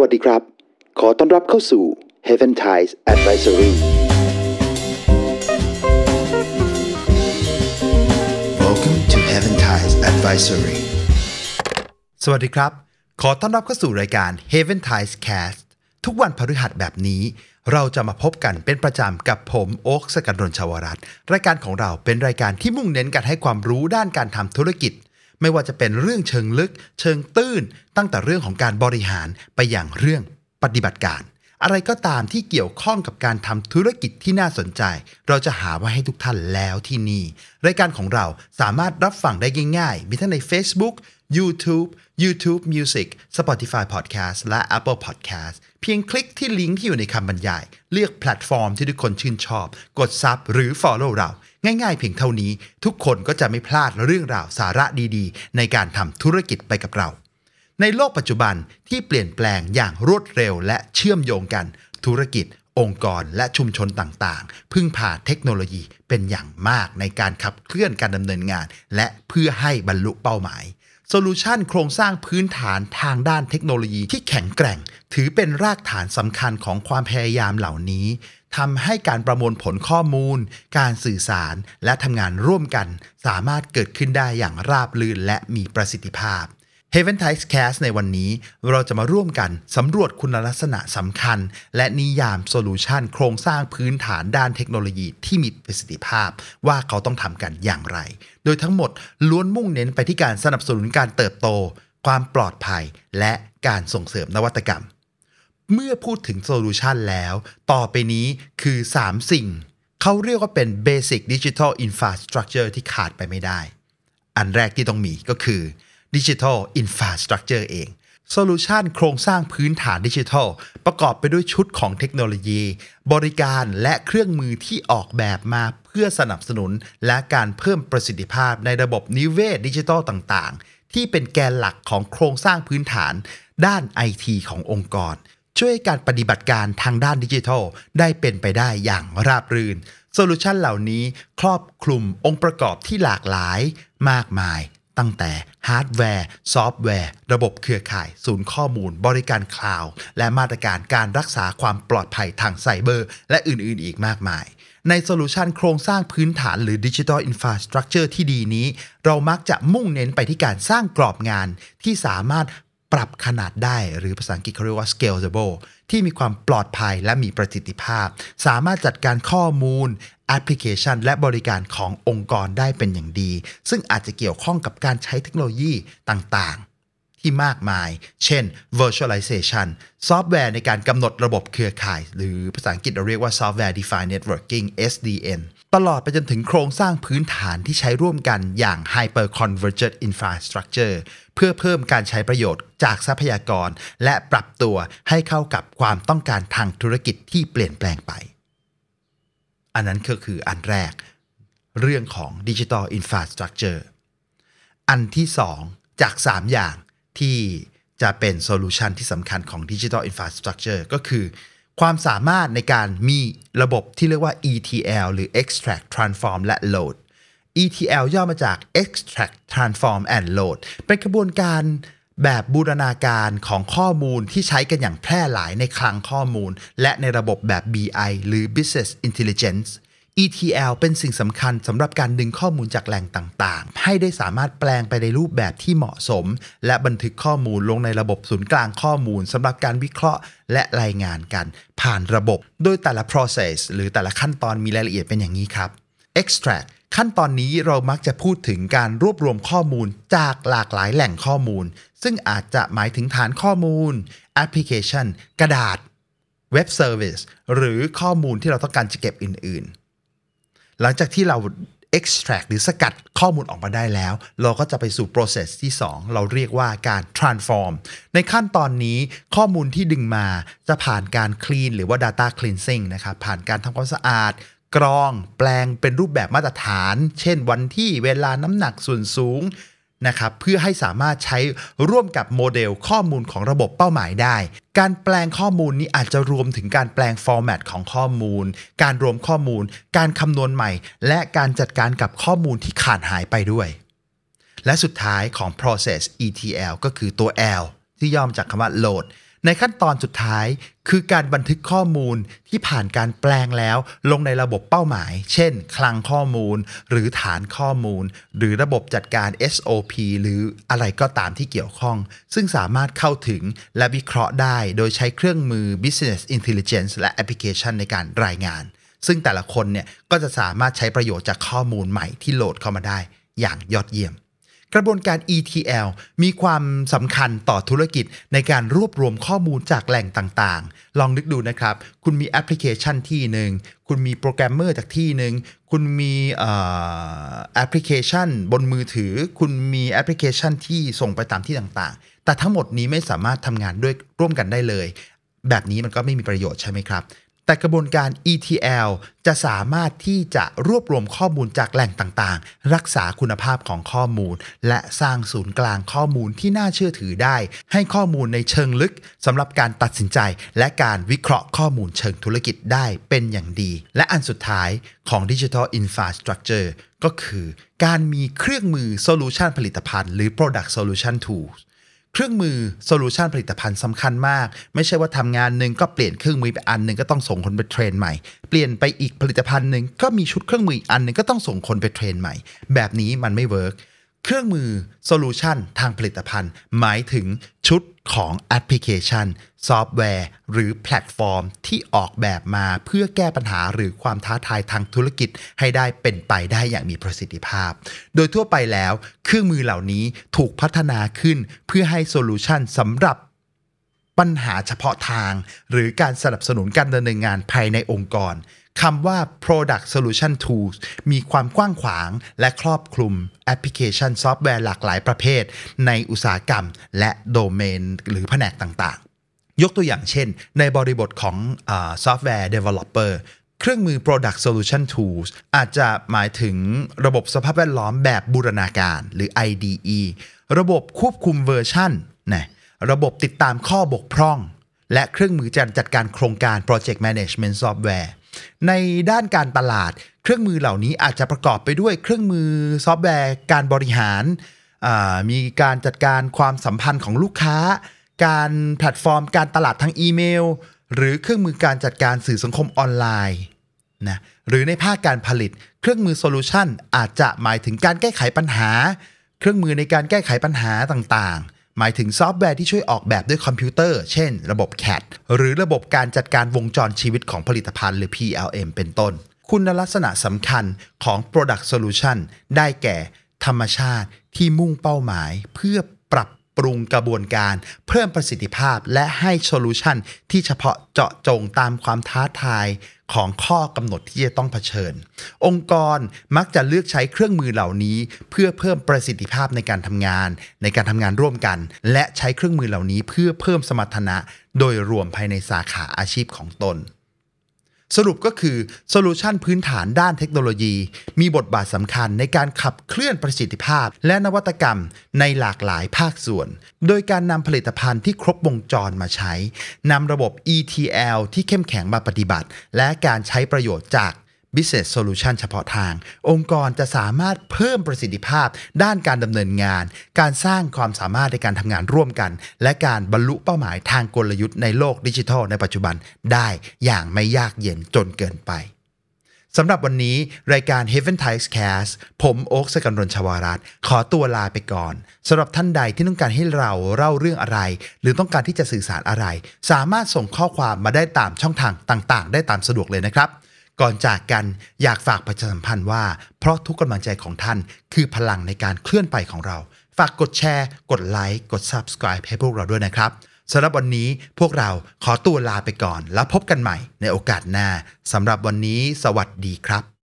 วัสดีครับ ขอต้อนรับเข้าสู่ Heaven Ties Advisory สวัสดีครับ ขอต้อนรับเข้าสู่รายการ Heaven Ties Cast ทุกวันพฤหัสแบบนี้ เราจะมาพบกันเป็นประจำกับผมโอ๊คสกันนนชาวรัตรายการของเราเป็นรายการที่มุ่งเน้นการให้ความรู้ด้านการทำธุรกิจไม่ว่าจะเป็นเรื่องเชิงลึก เชิงตื้นตั้งแต่เรื่องของการบริหารไปอย่างเรื่อง ปฏิบัติการ อะไรก็ตามที่เกี่ยวข้องกับการทำธุรกิจที่น่าสนใจ เราจะหาไว้ให้ทุกท่านแล้วที่นี่ รายการของเราสามารถรับฟังได้ง่ายๆ มีทั้งใน Facebook YouTube YouTube Music Spotify Podcast และ Apple Podcast เพียงคลิกที่ลิงก์ที่อยู่ในคำบรรยาย เลือกแพลตฟอร์มที่ทุกคนชื่นชอบ กดซับหรือ Follow เราง่ายๆเพียงเท่านี้ทุกคนก็จะไม่พลาดเรื่องราวสาระดีๆ ในการทำธุรกิจไปกับเรา ในโลกปัจจุบันที่เปลี่ยนแปลงอย่างรวดเร็วและเชื่อมโยงกัน ธุรกิจ องค์กร และชุมชนต่างๆ พึ่งพาเทคโนโลยีเป็นอย่างมากในการขับเคลื่อนการดำเนินงาน และเพื่อให้บรรลุเป้าหมายโซลูชันโครงสร้างพื้นฐานทางด้านเทคโนโลยีที่แข็งแกร่งถือเป็นรากฐานสำคัญของความพยายามเหล่านี้ ทำให้การประมวลผลข้อมูล การสื่อสารและทำงานร่วมกันสามารถเกิดขึ้นได้อย่างราบรื่นและมีประสิทธิภาพ Haven t ท p e s Cast ในวันนี้เราจะมาร่วมกันสำรวจคุณลักษณะสำคัญ และนิยามโซลูชันโครงสร้างพื้นฐานด้านเทคโนโลยีที่มีประสิทธิภาพว่าเขาต้องทำกันอย่างไร โดยทั้งหมดล้วนมุ่งเน้นไปที่การสนับสนุนการเติบโต ความปลอดภัยและการส่งเสริมนวัตกรรม เมื่อพูดถึงโซลูชันแล้ว ต่อไปนี้คือ 3 สิ่ง เขาเรียกว่าเป็น Basic Digital Infrastructure ที่ขาดไปไม่ได้ อันแรกที่ต้องมีก็คือดิจิทัลอินฟาสตรักเจอร์เองโซลูชันโครงสร้างพื้นฐานดิจิทัล ประกอบไปด้วยชุดของเทคโนโลยี บริการและเครื่องมือที่ออกแบบมาเพื่อสนับสนุน และการเพิ่มประสิทธิภาพในระบบนิเวศดิจิทัลต่าง ๆ ที่เป็นแกนหลักของโครงสร้างพื้นฐาน ด้านไอทีขององค์กร ช่วยการปฏิบัติการทางด้านดิจิทัล ได้เป็นไปได้อย่างราบรื่นโซลูชันเหล่านี้ครอบคลุมองค์ประกอบที่หลากหลายมากมายตั้งแต่ฮาร์ดแวร์ ซอฟต์แวร์ระบบเครือข่าย ศูนย์ข้อมูล บริการคลาวด์และมาตรการการรักษาความปลอดภัยทางไซเบอร์ และอื่นๆ อีกมากมาย ในโซลูชันโครงสร้างพื้นฐานหรือดิจิทัลอินฟราสตรักเจอร์ที่ดีนี้ เรามักจะมุ่งเน้นไปที่การสร้างกรอบงานที่สามารถปรับขนาดได้หรือภาษาอังกฤษเขาเรียกว่า scalable ที่มีความปลอดภัยและมีประสิทธิภาพ สามารถจัดการข้อมูลแอปพลิเคชัน และบริการขององค์กรได้เป็นอย่างดี ซึ่งอาจจะเกี่ยวข้องกับการใช้เทคโนโลยีต่างๆ ที่มากมาย เช่น virtualization ซอฟต์แวร์ ในการกำหนดระบบเครือข่าย หรือภาษาอังกฤษเราเรียกว่า software defined networking SDN ตลอดไปจนถึงโครงสร้างพื้นฐานที่ใช้ร่วมกันอย่าง Hyper Converged Infrastructure เพื่อเพิ่มการใช้ประโยชน์จากทรัพยากรและปรับตัวให้เข้ากับความต้องการทางธุรกิจที่เปลี่ยนแปลงไป อันนั้นก็คืออันแรกเรื่องของดิจิ t a ลอินฟราสตรักเจอร์อันที่สองจาก 3 อย่างที่จะเป็นโซลูชันที่สำคัญของดิจิ t a ลอินฟราสตรักเจอร์ก็คือความสามารถในการมีระบบที่เรียกว่า ETL หรือ Extract Transform และ Load ETL ย่อมาจาก Extract Transform and Load เป็นกระบวนการแบบบูรณาการของข้อมูลที่ใช้กันอย่างแพร่หลายในคลังข้อมูล และในระบบแบบ BI หรือ Business Intelligence ETL เป็นสิ่งสำคัญสำหรับการดึงข้อมูลจากแหล่งต่าง ๆ ให้ได้สามารถแปลงไปในรูปแบบที่เหมาะสม และบันทึกข้อมูลลงในระบบศูนย์กลางข้อมูล สำหรับการวิเคราะห์และรายงานกันผ่านระบบ โดยแต่ละ process หรือแต่ละขั้นตอนมีรายละเอียดเป็นอย่างนี้ครับ extract ขั้นตอนนี้เรามักจะพูดถึงการรวบรวมข้อมูลจากหลากหลายแหล่งข้อมูล ซึ่งอาจจะหมายถึงฐานข้อมูลแอปพลิเคชันกระดาษ เว็บเซอร์วิสหรือข้อมูลที่เราต้องการจะเก็บอื่น ๆหลังจากที่เรา extract หรือสกัดข้อมูลออกมาได้แล้ว เราก็จะไปสู่ process ที่ 2 เราเรียกว่าการ transform ในขั้นตอนนี้ข้อมูลที่ดึงมาจะผ่านการ clean หรือว่า data cleansing นะครับผ่านการทำความสะอาด กรองแปลงเป็นรูปแบบมาตรฐาน เช่นวันที่เวลาน้ำหนักส่วนสูงนะครับเพื่อให้สามารถใช้ร่วมกับโมเดลข้อมูลของระบบเป้าหมายได้ การแปลงข้อมูลนี้อาจจะรวมถึงการแปลงฟอร์แมตของข้อมูล การรวมข้อมูล การคำนวณใหม่ และการจัดการกับข้อมูลที่ขาดหายไปด้วย และสุดท้ายของ process ETL ก็คือตัว L ที่ย่อมจากคำว่า load ในขั้นตอนสุดท้าย คือการบันทึกข้อมูลที่ผ่านการแปลงแล้วลงในระบบเป้าหมาย เช่น คลังข้อมูล หรือฐานข้อมูล หรือระบบจัดการ SOP หรืออะไรก็ตามที่เกี่ยวข้อง ซึ่งสามารถเข้าถึงและวิเคราะห์ได้โดยใช้เครื่องมือ Business Intelligence และแอปพลิเคชันในการรายงาน ซึ่งแต่ละคนเนี่ย ก็จะสามารถใช้ประโยชน์จากข้อมูลใหม่ที่โหลดเข้ามาได้ อย่างยอดเยี่ยมกระบวนการ ETL มีความสำคัญต่อธุรกิจในการรวบรวมข้อมูลจากแหล่งต่างๆ ลองนึกดูนะครับ คุณมีแอปพลิเคชันที่หนึ่ง คุณมีโปรแกรมเมอร์จากที่หนึ่งคุณมีแอปพลิเคชันบนมือถือ คุณมีแอปพลิเคชันที่ส่งไปตามที่ต่างๆ แต่ทั้งหมดนี้ไม่สามารถทำงานด้วยร่วมกันได้เลย แบบนี้มันก็ไม่มีประโยชน์ใช่ไหมครับแต่กระบวนการ ETL จะสามารถที่จะรวบรวมข้อมูลจากแหล่งต่างๆ รักษาคุณภาพของข้อมูล และสร้างศูนย์กลางข้อมูลที่น่าเชื่อถือได้ ให้ข้อมูลในเชิงลึกสำหรับการตัดสินใจและการวิเคราะห์ข้อมูลเชิงธุรกิจได้เป็นอย่างดี และอันสุดท้ายของ Digital Infrastructure ก็คือการมีเครื่องมือโซลูชันผลิตภัณฑ์หรือ Product Solution Tools เครื่องมือโซลูชันผลิตภัณฑ์สำคัญมาก ไม่ใช่ว่าทำงานหนึ่งก็เปลี่ยนเครื่องมือไปอันหนึ่งก็ต้องส่งคนไปเทรน ใหม่ เปลี่ยนไปอีกผลิตภัณฑ์หนึ่งก็มีชุดเครื่องมืออีกอันหนึ่งก็ต้องส่งคนไปเทรนใหม่ แบบนี้มันไม่เวิร์กเครื่องมือโซลูชันทางผลิตภัณฑ์ หมายถึงชุดของแอปพลิเคชัน ซอฟต์แวร์ หรือแพลตฟอร์ม ที่ออกแบบมาเพื่อแก้ปัญหาหรือความท้าทายทางธุรกิจให้ได้เป็นไปได้อย่างมีประสิทธิภาพ โดยทั่วไปแล้วเครื่องมือเหล่านี้ถูกพัฒนาขึ้นเพื่อให้โซลูชันสำหรับปัญหาเฉพาะทางหรือการสนับสนุนการดำเนินงานภายในองค์กรคำว่า product solution tools มีความกว้างขวางและครอบคลุมแอปพลิเคชันซอฟต์แวร์หลากหลายประเภท ในอุตสาหกรรมและโดเมน หรือแผนกต่าง ๆ ยกตัวอย่างเช่น ในบริบทของซอฟต์แวร์ developer เครื่องมือ Product Solution Tools อาจจะหมายถึงระบบสภาพแวดล้อมแบบบูรณาการหรือ IDE ระบบควบคุมเวอร์ชันนะระบบติดตามข้อบกพร่อง และเครื่องมือจัดการโครงการ Project Management Software ในด้านการตลาด เครื่องมือเหล่านี้อาจจะประกอบไปด้วยเครื่องมือซอฟต์แวร์ การบริหารมีการจัดการความสัมพันธ์ของลูกค้า การแพลตฟอร์มการตลาดทางอีเมล หรือเครื่องมือการจัดการสื่อสังคมออนไลน์นะหรือในภาคการผลิต เครื่องมือโซลูชันอาจจะหมายถึงการแก้ไขปัญหา เครื่องมือในการแก้ไขปัญหาต่างหมายถึงซอฟต์แวร์ที่ช่วยออกแบบด้วยคอมพิวเตอร์ เช่นระบบ CAD หรือระบบการจัดการวงจรชีวิตของผลิตภัณฑ์หรือ PLM เป็นต้น คุณลักษณะสำคัญของ Product Solution ได้แก่ธรรมชาติที่มุ่งเป้าหมายเพื่อปรับปรุงกระบวนการเพิ่มประสิทธิภาพและให้โซลูชันที่เฉพาะเจาะจงตามความท้าทายของข้อกำหนดที่จะต้องเผชิญ องค์กรมักจะเลือกใช้เครื่องมือเหล่านี้ เพื่อเพิ่มประสิทธิภาพในการทำงาน ในการทำงานร่วมกัน และใช้เครื่องมือเหล่านี้ เพื่อเพิ่มสมรรถนะโดยรวมภายในสาขาอาชีพของตนสรุปก็คือโซลูชันพื้นฐานด้านเทคโนโลยี มีบทบาทสำคัญในการขับเคลื่อนประสิทธิภาพ และนวัตกรรมในหลากหลายภาคส่วน โดยการนำผลิตภัณฑ์ที่ครบวงจรมาใช้นำระบบ ETL ที่เข้มแข็งมาปฏิบัติ และการใช้ประโยชน์จาก Business Solution เฉพาะทาง องค์กรจะสามารถเพิ่มประสิทธิภาพ ด้านการดำเนินงาน การสร้างความสามารถในการทำงานร่วมกัน และการบรรลุเป้าหมายทางกลยุทธ์ในโลกดิจิทัลในปัจจุบัน ได้อย่างไม่ยากเย็นจนเกินไปสำหรับวันนี้รายการ Heaven Ties Cast ผมโอ๊คสกันรนชวารัตขอตัวลาไปก่อนสำหรับท่านใดที่ต้องการให้เราเล่าเรื่องอะไร หรือต้องการที่จะสื่อสารอะไร สามารถส่งข้อความมาได้ตามช่องทางต่าง ๆ ได้ตามสะดวกเลยนะครับก่อนจากกันอยากฝากประชาสัมพันธ์ว่า เพราะทุกกำลังใจของท่าน คือพลังในการเคลื่อนไปของเรา ฝากกดแชร์ กดไลค์ กด Subscribe ให้พวกเราด้วยนะครับสำหรับวันนี้พวกเราขอตัวลาไปก่อน แล้วพบกันใหม่ในโอกาสหน้าสำหรับวันนี้สวัสดีครับ